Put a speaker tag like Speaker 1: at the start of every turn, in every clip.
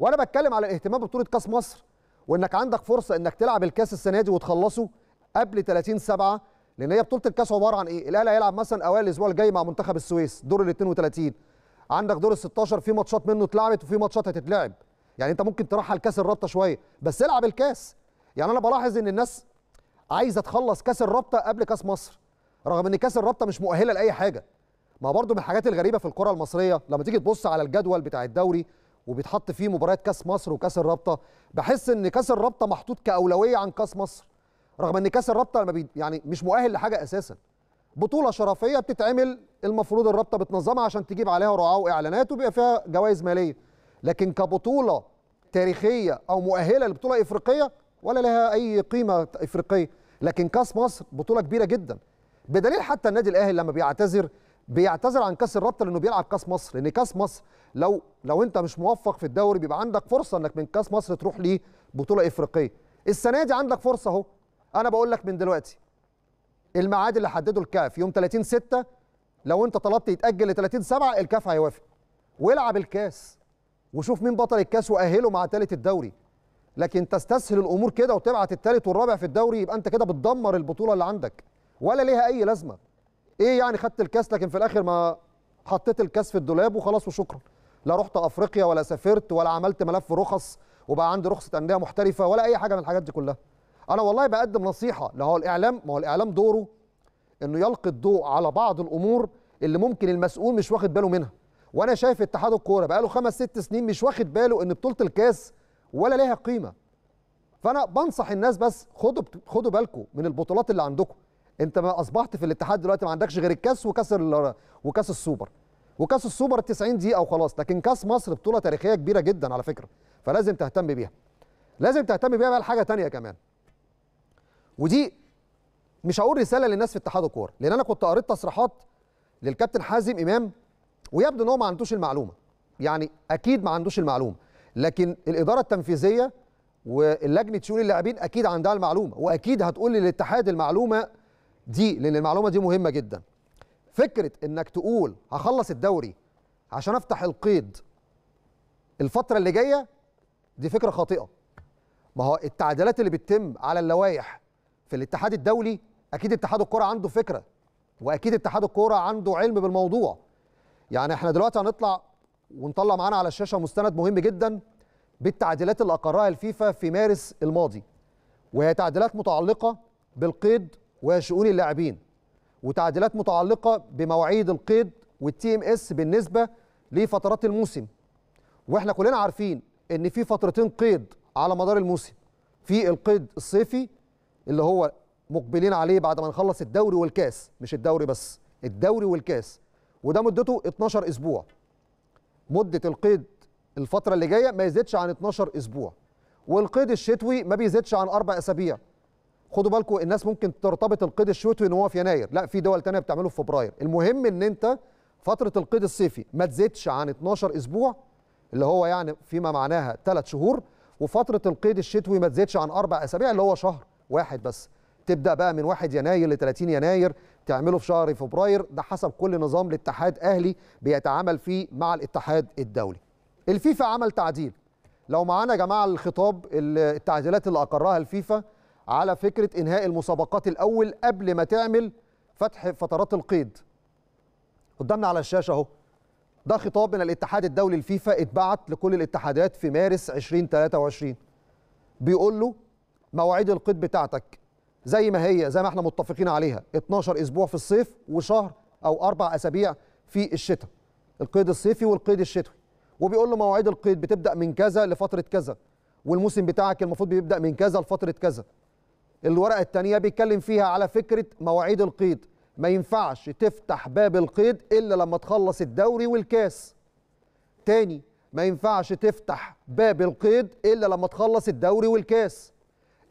Speaker 1: وانا بتكلم على الاهتمام ببطوله كاس مصر وانك عندك فرصه انك تلعب الكاس السنه دي وتخلصه قبل 30 7 لان هي بطوله الكاس عباره عن ايه؟ الاهلي هيلعب مثلا اوائل الاسبوع الجاي مع منتخب السويس دور ال 32 عندك دور ال 16 في ماتشات منه اتلعبت وفي ماتشات هتتلعب يعني انت ممكن ترحل كاس الرابطه شويه بس العب الكاس يعني انا بلاحظ ان الناس عايزه تخلص كاس الرابطه قبل كاس مصر رغم ان كاس الرابطه مش مؤهله لاي حاجه ما برضو من الحاجات الغريبه في الكره المصريه لما تيجي تبص على الجدول بتاع الدوري وبيتحط فيه مباريات كاس مصر وكاس الرابطه بحس ان كاس الرابطه محطوط كاولويه عن كاس مصر رغم ان كاس الرابطه ما بي يعني مش مؤهل لحاجه اساسا بطوله شرفيه بتتعمل المفروض الرابطه بتنظمها عشان تجيب عليها رعاه واعلانات وبيبقى فيها جوائز ماليه لكن كبطوله تاريخيه او مؤهله لبطوله افريقيه ولا لها اي قيمه افريقيه لكن كاس مصر بطوله كبيره جدا بدليل حتى النادي الاهلي لما بيعتذر بيعتذر عن كاس الرابطه لانه بيلعب كاس مصر لان كاس مصر لو لو انت مش موفق في الدوري بيبقى عندك فرصه انك من كاس مصر تروح لبطوله افريقيه السنه دي عندك فرصه اهو انا بقول لك من دلوقتي الميعاد اللي حدده الكاف يوم 30 6 لو انت طلبت يتاجل ل 30 7 الكاف هيوافق والعب الكاس وشوف مين بطل الكاس واهله مع ثالث الدوري لكن تستسهل الامور كده وتبعت الثالث والرابع في الدوري يبقى انت كده بتدمر البطوله اللي عندك ولا ليها اي لازمه ايه يعني خدت الكاس لكن في الاخر ما حطيت الكاس في الدولاب وخلاص وشكرا لا رحت افريقيا ولا سافرت ولا عملت ملف رخص وبقى عندي رخصه انديه محترفه ولا اي حاجه من الحاجات دي كلها انا والله بقدم نصيحه لا هو الاعلام ما هو الاعلام دوره انه يلقي الضوء على بعض الامور اللي ممكن المسؤول مش واخد باله منها وانا شايف اتحاد الكوره بقاله خمس ست سنين مش واخد باله ان بطوله الكاس ولا ليها قيمه فانا بنصح الناس بس خدوا خدوا بالكم من البطولات اللي عندكم انت ما اصبحت في الاتحاد دلوقتي ما عندكش غير الكاس وكاس وكاس السوبر وكاس السوبر 90 دقيقه وخلاص لكن كاس مصر بطوله تاريخيه كبيره جدا على فكره فلازم تهتم بيها لازم تهتم بيها بقى لحاجه ثانيه كمان ودي مش هقول رساله للناس في اتحاد الكوره لان انا كنت قريت تصريحات للكابتن حازم امام ويبدو ان هو ما عندوش المعلومه يعني اكيد ما عندوش المعلومه لكن الاداره التنفيذيه واللجنه شؤون اللاعبين اكيد عندها المعلومه واكيد هتقول للاتحاد المعلومه دي لان المعلومه دي مهمه جدا فكره انك تقول هخلص الدوري عشان افتح القيد الفتره اللي جايه دي فكره خاطئه ما هو التعديلات اللي بتتم على اللوائح في الاتحاد الدولي اكيد اتحاد الكره عنده فكره واكيد اتحاد الكره عنده علم بالموضوع يعني احنا دلوقتي هنطلع ونطلع معانا على الشاشه مستند مهم جدا بالتعديلات اللي اقرها الفيفا في مارس الماضي وهي تعديلات متعلقه بالقيد وشؤون اللاعبين وتعديلات متعلقه بمواعيد القيد والتي ام اس بالنسبه لفترات الموسم واحنا كلنا عارفين ان في فترتين قيد على مدار الموسم في القيد الصيفي اللي هو مقبلين عليه بعد ما نخلص الدوري والكاس مش الدوري بس الدوري والكاس وده مدته 12 اسبوع مده القيد الفتره اللي جايه ما يزيدش عن 12 اسبوع والقيد الشتوي ما بيزيدش عن اربع اسابيع خدوا بالكم الناس ممكن ترتبط القيد الشتوي ان هو في يناير لا في دول تانية بتعمله في فبراير المهم ان انت فتره القيد الصيفي ما تزيدش عن 12 اسبوع اللي هو يعني فيما معناها 3 شهور وفتره القيد الشتوي ما تزيدش عن اربع اسابيع اللي هو شهر واحد بس تبدا بقى من 1 يناير ل 30 يناير تعمله في شهر فبراير ده حسب كل نظام الاتحاد اهلي بيتعامل فيه مع الاتحاد الدولي الفيفا عمل تعديل لو معانا يا جماعه الخطاب التعديلات اللي اقرها الفيفا على فكره انهاء المسابقات الاول قبل ما تعمل فتح فترات القيد قدامنا على الشاشه اهو ده خطاب من الاتحاد الدولي الفيفا اتبعت لكل الاتحادات في مارس 2023 بيقول له مواعيد القيد بتاعتك زي ما هي زي ما احنا متفقين عليها 12 اسبوع في الصيف وشهر او اربع اسابيع في الشتاء القيد الصيفي والقيد الشتوي وبيقول له مواعيد القيد بتبدا من كذا لفتره كذا والموسم بتاعك المفروض بيبدا من كذا لفتره كذا الورقه التانية بيتكلم فيها على فكره مواعيد القيد ما ينفعش تفتح باب القيد الا لما تخلص الدوري والكاس تاني ما ينفعش تفتح باب القيد الا لما تخلص الدوري والكاس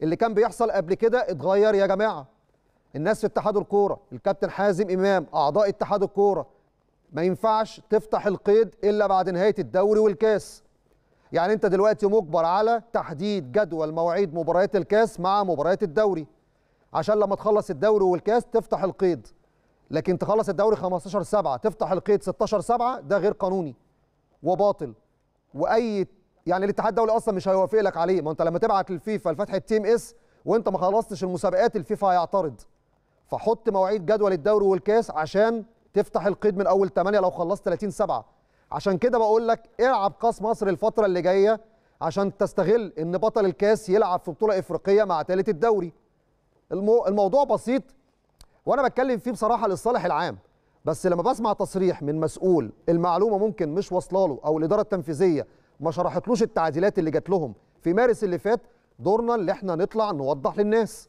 Speaker 1: اللي كان بيحصل قبل كده اتغير يا جماعه الناس في اتحاد الكوره الكابتن حازم امام اعضاء اتحاد الكوره ما ينفعش تفتح القيد الا بعد نهايه الدوري والكاس يعني انت دلوقتي مجبر على تحديد جدول مواعيد مباريات الكاس مع مباريات الدوري عشان لما تخلص الدوري والكاس تفتح القيد لكن تخلص الدوري 15 7 تفتح القيد 16 7 ده غير قانوني وباطل واي يعني الاتحاد الدولي اصلا مش هيوافق لك عليه ما انت لما تبعت للفيفا لفتح التيم اس وانت ما خلصتش المسابقات الفيفا هيعترض فحط مواعيد جدول الدوري والكاس عشان تفتح القيد من اول 8 لو خلصت 30 7 عشان كده بقول لك العب كاس مصر الفتره اللي جايه عشان تستغل ان بطل الكاس يلعب في بطوله افريقيه مع ثالث الدوري المو... الموضوع بسيط وانا بتكلم فيه بصراحه للصالح العام بس لما بسمع تصريح من مسؤول المعلومه ممكن مش واصله له او الاداره التنفيذيه ما شرحتلوش التعديلات اللي جات لهم في مارس اللي فات دورنا اللي احنا نطلع نوضح للناس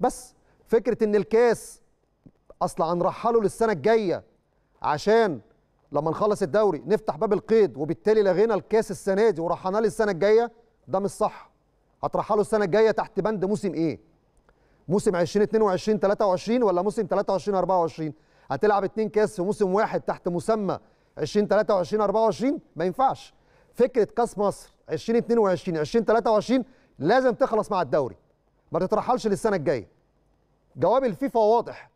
Speaker 1: بس فكره ان الكاس اصل هنرحله للسنه الجايه عشان لما نخلص الدوري نفتح باب القيد وبالتالي لغينا الكاس السنه دي ورحناه للسنه الجايه ده مش صح هترحله السنه الجايه تحت بند موسم ايه موسم 2022 23 ولا موسم 23 24 هتلعب اتنين كاس في موسم واحد تحت مسمى 2023 24 ما ينفعش فكره كاس مصر 2022 2023 لازم تخلص مع الدوري ما تترحلش للسنه الجايه جواب الفيفا واضح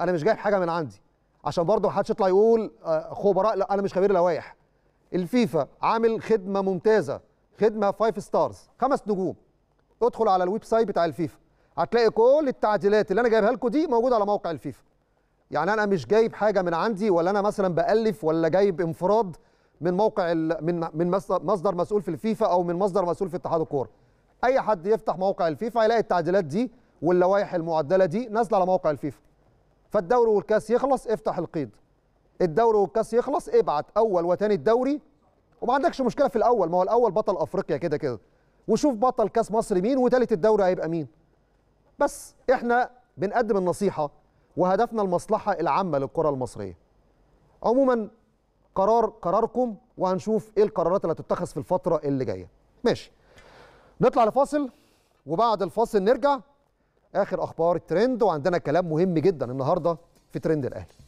Speaker 1: انا مش جايب حاجه من عندي عشان برضه ما حدش يطلع يقول آه، خبراء لا انا مش خبير لوائح الفيفا عامل خدمه ممتازه خدمه فايف ستارز خمس نجوم ادخل على الويب سايت بتاع الفيفا هتلاقي كل التعديلات اللي انا جايبها لكم دي موجوده على موقع الفيفا يعني انا مش جايب حاجه من عندي ولا انا مثلا بالف ولا جايب انفراد من موقع من من مصدر مسؤول في الفيفا او من مصدر مسؤول في اتحاد الكوره اي حد يفتح موقع الفيفا هيلاقي التعديلات دي واللوائح المعدله دي نازله على موقع الفيفا فالدوري والكاس يخلص افتح القيد الدوري والكاس يخلص ابعت اول وتاني الدوري وما عندكش مشكله في الاول ما هو الاول بطل افريقيا كده كده وشوف بطل كاس مصر مين وتالت الدوري هيبقى مين بس احنا بنقدم النصيحه وهدفنا المصلحه العامه للكره المصريه عموما قرار قراركم وهنشوف ايه القرارات اللي هتتخذ في الفتره اللي جايه ماشي نطلع لفاصل وبعد الفاصل نرجع اخر اخبار الترند وعندنا كلام مهم جدا النهارده في ترند الاهلي